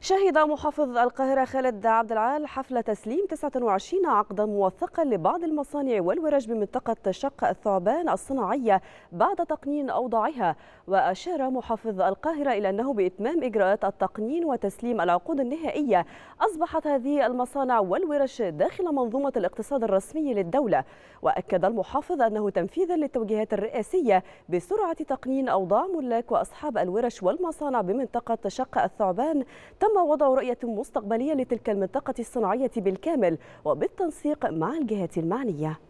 شهد محافظ القاهرة خالد عبد العال حفل تسليم 29 عقدا موثقا لبعض المصانع والورش بمنطقة شق الثعبان الصناعية بعد تقنين أوضاعها وأشار محافظ القاهرة إلى أنه بإتمام إجراءات التقنين وتسليم العقود النهائية أصبحت هذه المصانع والورش داخل منظومة الاقتصاد الرسمي للدولة وأكد المحافظ أنه تنفيذا للتوجيهات الرئاسية بسرعة تقنين أوضاع ملاك وأصحاب الورش والمصانع بمنطقة شق الثعبان تم وضع رؤية مستقبلية لتلك المنطقة الصناعية بالكامل وبالتنسيق مع الجهات المعنية